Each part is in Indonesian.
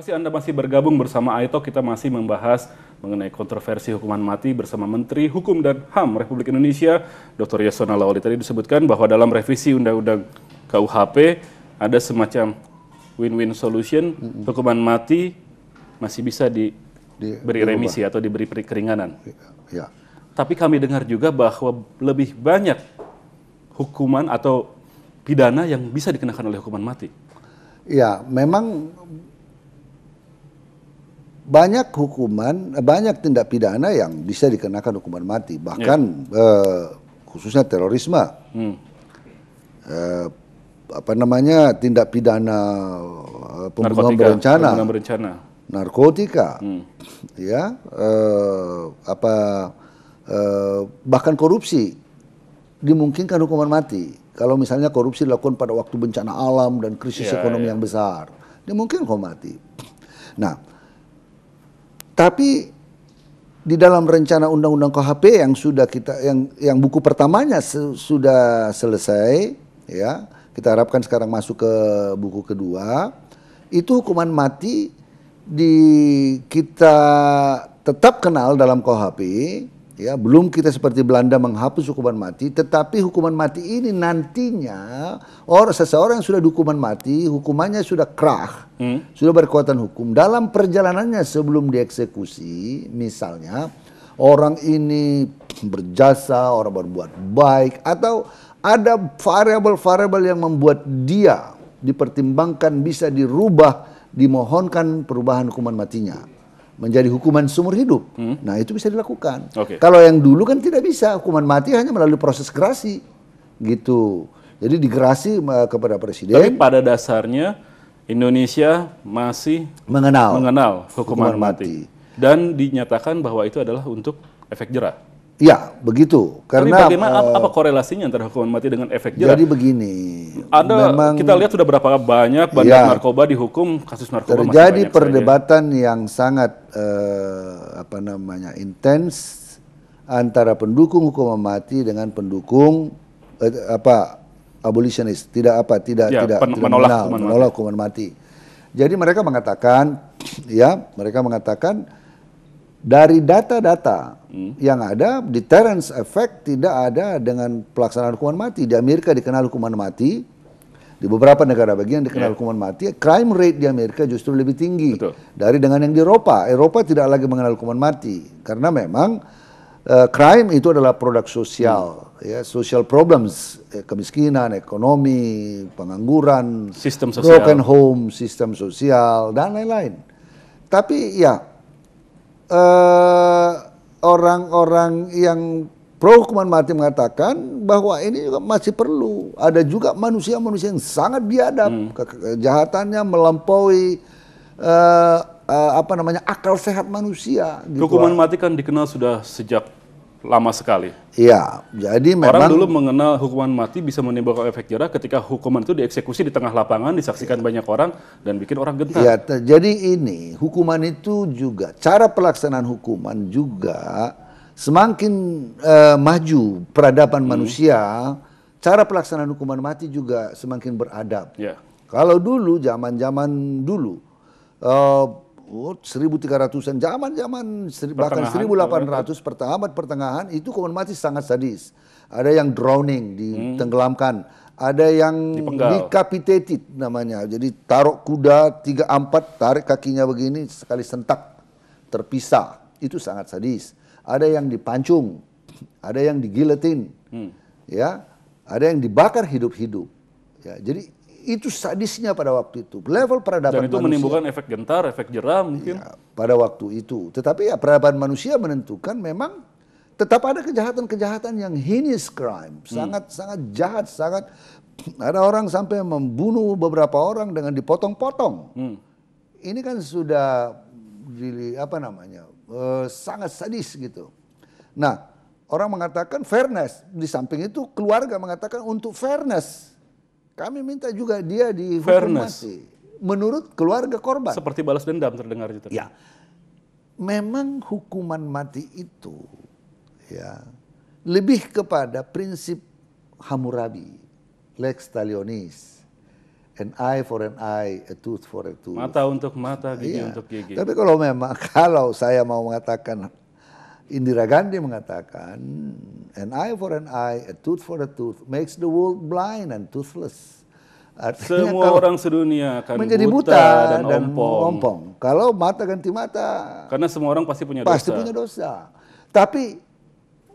kasih Anda masih bergabung bersama Aito. Kita masih membahas mengenai kontroversi hukuman mati bersama Menteri Hukum dan HAM Republik Indonesia, Dr. Yasona Lawli. Tadi disebutkan bahwa dalam revisi Undang-Undang KUHP ada semacam win-win solution, hukuman mati masih bisa diberi remisi atau diberi keringanan. Ya. Tapi kami dengar juga bahwa lebih banyak hukuman atau pidana yang bisa dikenakan oleh hukuman mati. Ya, memang banyak hukuman, eh, banyak tindak pidana yang bisa dikenakan hukuman mati, ya. bahkan yeah. uh, khususnya terorisme. Hmm. uh, apa namanya tindak pidana uh, pembunuhan berencana, berencana, narkotika, hmm. ya, uh, apa uh, bahkan korupsi dimungkinkan hukuman mati kalau misalnya korupsi dilakukan pada waktu bencana alam dan krisis yeah, ekonomi yeah. yang besar, dimungkinkan hukuman mati. Nah, tapi di dalam rencana undang-undang KHP yang sudah kita yang yang buku pertamanya se, sudah selesai ya kita harapkan sekarang masuk ke buku kedua itu hukuman mati di kita tetap kenal dalam KHP Ya, belum kita seperti Belanda menghapus hukuman mati, tetapi hukuman mati ini nantinya orang seseorang yang sudah dihukuman mati, hukumannya sudah krah, hmm. sudah berkekuatan hukum. Dalam perjalanannya sebelum dieksekusi, misalnya orang ini berjasa, orang berbuat baik atau ada variabel-variabel yang membuat dia dipertimbangkan bisa dirubah, dimohonkan perubahan hukuman matinya menjadi hukuman seumur hidup. Hmm. Nah, itu bisa dilakukan. Okay. Kalau yang dulu kan tidak bisa, hukuman mati hanya melalui proses gerasi. Gitu. Jadi digerasi kepada presiden. Tapi pada dasarnya Indonesia masih mengenal mengenal hukuman, hukuman mati. mati dan dinyatakan bahwa itu adalah untuk efek jerah. Ya, begitu. Karena Tapi bagaimana uh, apa korelasinya antara hukuman mati dengan efek jerah? Jadi begini. Ada memang, kita lihat sudah berapa banyak bandar ya, narkoba dihukum kasus narkoba terjadi masih perdebatan saja. yang sangat uh, apa namanya intens antara pendukung hukuman mati dengan pendukung uh, apa abolisionis tidak apa tidak ya, tidak, pen, tidak menolak, menolak, hukuman, menolak mati. hukuman mati. Jadi mereka mengatakan ya mereka mengatakan dari data-data hmm. yang ada, deterrence effect tidak ada dengan pelaksanaan hukuman mati. Di Amerika dikenal hukuman mati, di beberapa negara bagian dikenal yeah. hukuman mati, crime rate di Amerika justru lebih tinggi Betul. dari dengan yang di Eropa. Eropa tidak lagi mengenal hukuman mati karena memang uh, crime itu adalah produk sosial, hmm. ya social problems, ya, kemiskinan, ekonomi, pengangguran, sistem sosial. broken home, sistem sosial dan lain-lain. Tapi ya Eh, orang-orang yang pro hukuman mati mengatakan bahwa ini juga masih perlu. Ada juga manusia-manusia yang sangat biadab, hmm. kejahatannya melampaui uh, uh, apa namanya akal sehat manusia. Gitu. Hukuman mati kan dikenal sudah sejak lama sekali. Iya, jadi memang orang dulu mengenal hukuman mati bisa menimbulkan efek jerah ketika hukuman itu dieksekusi di tengah lapangan, disaksikan ya. banyak orang dan bikin orang gentar. Iya, jadi ini hukuman itu juga cara pelaksanaan hukuman juga semakin uh, maju peradaban hmm. manusia, cara pelaksanaan hukuman mati juga semakin beradab. Ya. Kalau dulu zaman-zaman dulu uh, Oh, 1300-an zaman zaman bahkan 1800 pertengahan pertengahan itu hukuman mati sangat sadis. Ada yang drowning ditenggelamkan, hmm. ada yang decapitated namanya. Jadi taruh kuda tiga empat tarik kakinya begini sekali sentak terpisah. Itu sangat sadis. Ada yang dipancung, ada yang digiletin. Hmm. Ya, ada yang dibakar hidup-hidup. Ya, jadi itu sadisnya pada waktu itu. Level peradaban Dan itu manusia. menimbulkan efek gentar, efek jeram mungkin. Ya, pada waktu itu. Tetapi ya peradaban manusia menentukan memang tetap ada kejahatan-kejahatan yang heinous crime, hmm. sangat sangat jahat, sangat ada orang sampai membunuh beberapa orang dengan dipotong-potong. Hmm. Ini kan sudah jadi apa namanya? Uh, sangat sadis gitu. Nah, orang mengatakan fairness, di samping itu keluarga mengatakan untuk fairness kami minta juga dia dihukum Menurut keluarga korban. Seperti balas dendam terdengar itu. Ya. Memang hukuman mati itu ya lebih kepada prinsip Hammurabi, lex talionis. An eye for an eye, a tooth for a tooth. Mata untuk mata, gigi ya. untuk gigi. Tapi kalau memang kalau saya mau mengatakan Indira Gandhi mengatakan, an eye for an eye, a tooth for a tooth makes the world blind and toothless. Artinya Semua orang sedunia akan menjadi buta, buta dan, dan ompong. ompong. Kalau mata ganti mata. Karena semua orang pasti punya pasti dosa. Pasti punya dosa. Tapi,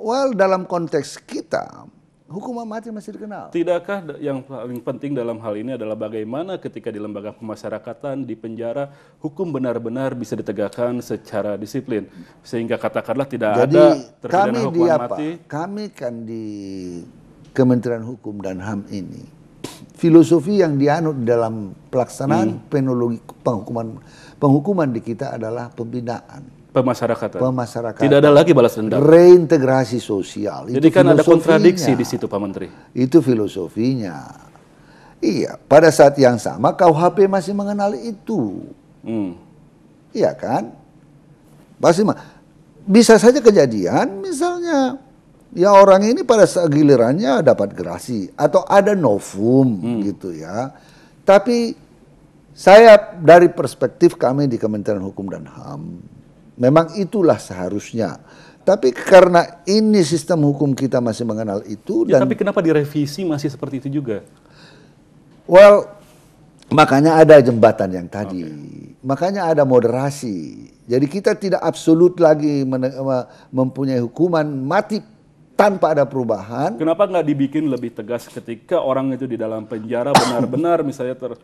well dalam konteks kita, hukuman mati masih dikenal. Tidakkah yang paling penting dalam hal ini adalah bagaimana ketika di lembaga pemasyarakatan, di penjara, hukum benar-benar bisa ditegakkan secara disiplin. Sehingga katakanlah tidak Jadi, ada terpidana hukuman di apa? mati. Kami kan di Kementerian Hukum dan HAM ini, filosofi yang dianut dalam pelaksanaan hmm. penologi penghukuman penghukuman di kita adalah pembinaan Pemasyarakatan. Pemasyarakatan. Tidak ada lagi balas dendam. Reintegrasi sosial. Jadi itu kan ada kontradiksi di situ Pak Menteri. Itu filosofinya. Iya, pada saat yang sama KUHP masih mengenal itu. Hmm. Iya kan? Pasti mah. Bisa saja kejadian misalnya ya orang ini pada gilirannya dapat gerasi atau ada novum hmm. gitu ya. Tapi saya dari perspektif kami di Kementerian Hukum dan HAM Memang itulah seharusnya. Tapi karena ini sistem hukum kita masih mengenal itu ya, dan tapi kenapa direvisi masih seperti itu juga? Well, makanya ada jembatan yang tadi. Okay. Makanya ada moderasi. Jadi kita tidak absolut lagi mempunyai hukuman mati tanpa ada perubahan. Kenapa nggak dibikin lebih tegas ketika orang itu di dalam penjara benar-benar misalnya ter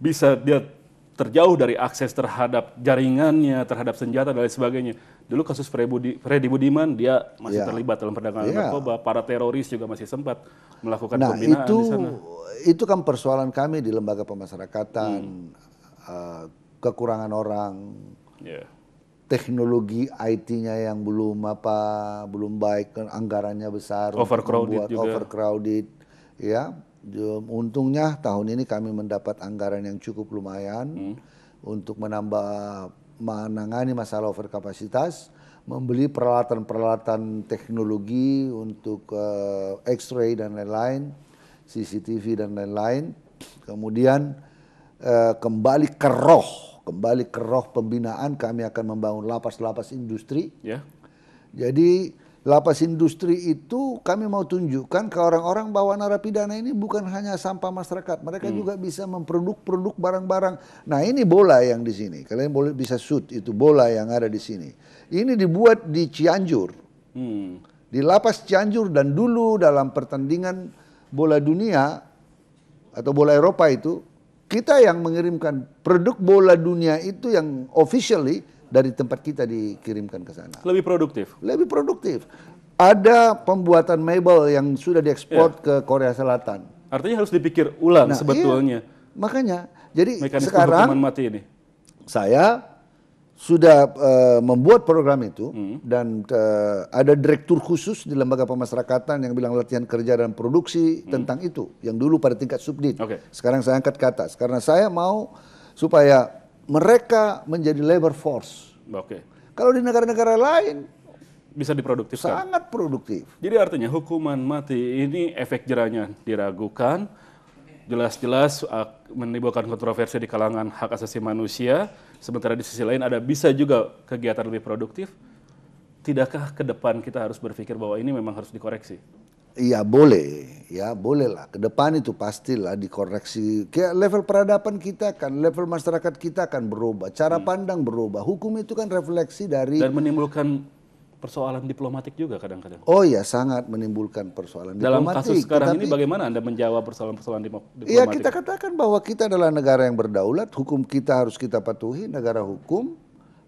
bisa dia terjauh dari akses terhadap jaringannya, terhadap senjata dan lain sebagainya. Dulu kasus Freddy Budiman dia masih yeah. terlibat dalam perdagangan yeah. narkoba, para teroris juga masih sempat melakukan nah, pembinaan itu, di sana. Itu kan persoalan kami di lembaga pemasyarakatan, hmm. uh, kekurangan orang, yeah. teknologi IT-nya yang belum apa, belum baik, anggarannya besar, overcrowded juga. overcrowded, ya Untungnya tahun ini kami mendapat anggaran yang cukup lumayan hmm. untuk menambah menangani masalah overkapasitas, membeli peralatan-peralatan teknologi untuk uh, X-ray dan lain-lain, CCTV dan lain-lain. Kemudian uh, kembali ke roh, kembali ke roh pembinaan kami akan membangun lapas-lapas industri. Yeah. Jadi Lapas industri itu kami mau tunjukkan ke orang-orang bahwa narapidana ini bukan hanya sampah masyarakat, mereka hmm. juga bisa memproduk-produk barang-barang. Nah ini bola yang di sini, kalian boleh bisa shoot itu bola yang ada di sini. Ini dibuat di Cianjur, hmm. di lapas Cianjur dan dulu dalam pertandingan bola dunia atau bola Eropa itu kita yang mengirimkan produk bola dunia itu yang officially dari tempat kita dikirimkan ke sana. Lebih produktif. Lebih produktif. Ada pembuatan mebel yang sudah diekspor yeah. ke Korea Selatan. Artinya harus dipikir ulang nah, sebetulnya. Iya. Makanya, jadi Mekanisme sekarang mati ini. saya sudah uh, membuat program itu hmm. dan uh, ada direktur khusus di lembaga pemasyarakatan yang bilang latihan kerja dan produksi hmm. tentang itu yang dulu pada tingkat subdit. Okay. Sekarang saya angkat ke atas karena saya mau supaya mereka menjadi labor force Oke. Kalau di negara-negara lain bisa diproduktif Sangat produktif. Jadi artinya hukuman mati ini efek jerahnya diragukan, jelas-jelas ah, menimbulkan kontroversi di kalangan hak asasi manusia. Sementara di sisi lain ada bisa juga kegiatan lebih produktif. Tidakkah ke depan kita harus berpikir bahwa ini memang harus dikoreksi? Iya boleh, ya boleh lah. Kedepan itu pastilah dikoreksi. Kayak level peradaban kita kan, level masyarakat kita akan berubah, cara hmm. pandang berubah. Hukum itu kan refleksi dari dan menimbulkan persoalan diplomatik juga kadang-kadang. Oh iya sangat menimbulkan persoalan Dalam diplomatik. Dalam kasus sekarang Tetapi, ini bagaimana Anda menjawab persoalan persoalan iya, diplomatik? Iya, kita katakan bahwa kita adalah negara yang berdaulat, hukum kita harus kita patuhi, negara hukum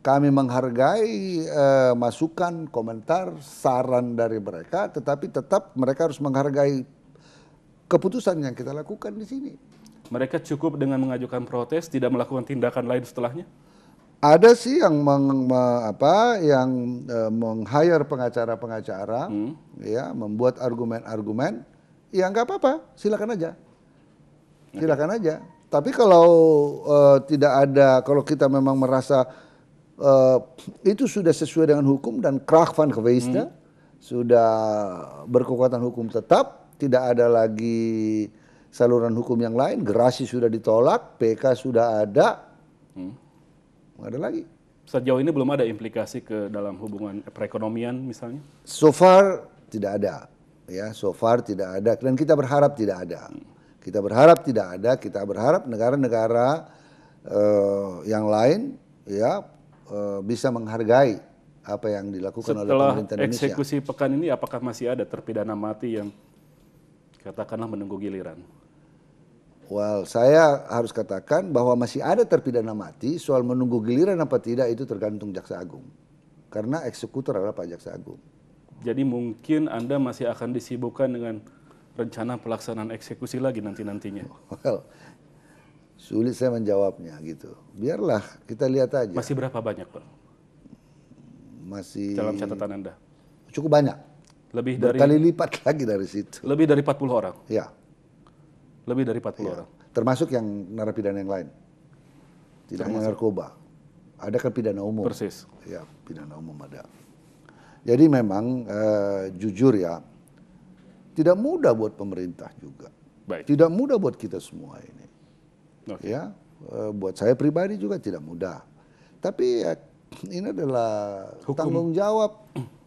kami menghargai uh, masukan, komentar, saran dari mereka, tetapi tetap mereka harus menghargai keputusan yang kita lakukan di sini. Mereka cukup dengan mengajukan protes, tidak melakukan tindakan lain setelahnya. Ada sih yang meng, me, apa yang e, meng-hire pengacara-pengacara, hmm. ya, membuat argumen-argumen, ya nggak apa-apa, silakan aja, silakan okay. aja. Tapi kalau e, tidak ada, kalau kita memang merasa Eh, itu sudah sesuai dengan hukum dan krach van geweestnya hmm. sudah berkekuatan hukum tetap, tidak ada lagi saluran hukum yang lain, gerasi sudah ditolak, PK sudah ada, hmm. ada lagi. Sejauh ini belum ada implikasi ke dalam hubungan perekonomian misalnya? So far tidak ada, ya so far tidak ada, dan kita berharap tidak ada. Hmm. Kita berharap tidak ada, kita berharap negara-negara uh, yang lain ya Eh, bisa menghargai apa yang dilakukan Setelah oleh pemerintah Indonesia. Setelah eksekusi pekan ini apakah masih ada terpidana mati yang katakanlah menunggu giliran? Well, saya harus katakan bahwa masih ada terpidana mati, soal menunggu giliran apa tidak itu tergantung Jaksa Agung. Karena eksekutor adalah Pak Jaksa Agung. Jadi mungkin Anda masih akan disibukkan dengan rencana pelaksanaan eksekusi lagi nanti-nantinya. Well, Sulit saya menjawabnya gitu. Biarlah kita lihat aja. Masih berapa banyak pak? Masih. Dalam catatan anda? Cukup banyak. Lebih dari. Berkali lipat lagi dari situ. Lebih dari 40 orang. Ya. Lebih dari 40 ya. orang. Termasuk yang narapidana yang lain. Tidak hanya narkoba. Ada kan pidana umum. Persis. Ya, pidana umum ada. Jadi memang eh, jujur ya, tidak mudah buat pemerintah juga. Baik. Tidak mudah buat kita semua ini. Okay. Ya, eh, buat saya pribadi juga tidak mudah. Tapi ya, ini adalah hukum. tanggung jawab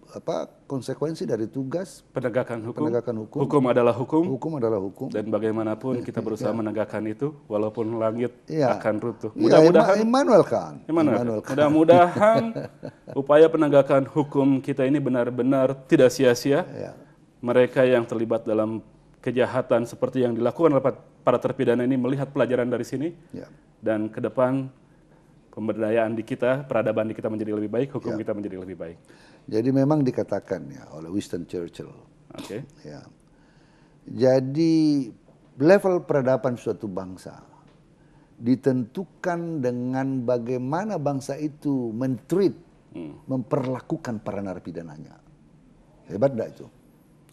apa konsekuensi dari tugas penegakan hukum. Penegakan hukum. Hukum adalah hukum. Hukum adalah hukum. Dan bagaimanapun kita berusaha ya. menegakkan itu, walaupun langit ya. akan runtuh. Ya, Mudah-mudahan. Ya, Immanuel Kant. Immanuel kan? Mudah-mudahan upaya penegakan hukum kita ini benar-benar tidak sia-sia. Ya. Mereka yang terlibat dalam kejahatan seperti yang dilakukan oleh para terpidana ini melihat pelajaran dari sini ya. dan ke depan pemberdayaan di kita, peradaban di kita menjadi lebih baik, hukum ya. kita menjadi lebih baik. Jadi memang dikatakan ya oleh Winston Churchill. Oke. Okay. Ya. Jadi level peradaban suatu bangsa ditentukan dengan bagaimana bangsa itu mentreat, hmm. memperlakukan para narapidananya. Hebat enggak itu?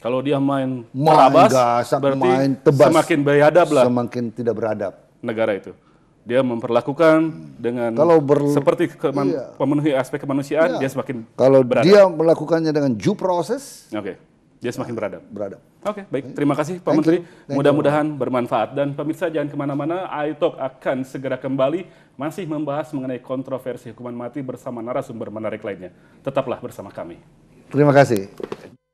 Kalau dia main, main terabas, berarti main tebas, semakin beradab lah. Semakin tidak beradab. Negara itu. Dia memperlakukan dengan kalau ber, seperti keman, iya. memenuhi aspek kemanusiaan, iya. dia semakin Kalau beradab. dia melakukannya dengan due process, okay. dia semakin beradab. Beradab. Oke, okay, baik. Terima kasih Pak Menteri. Mudah-mudahan bermanfaat. Dan pemirsa jangan kemana-mana, iTalk akan segera kembali masih membahas mengenai kontroversi hukuman mati bersama narasumber menarik lainnya. Tetaplah bersama kami. Terima kasih.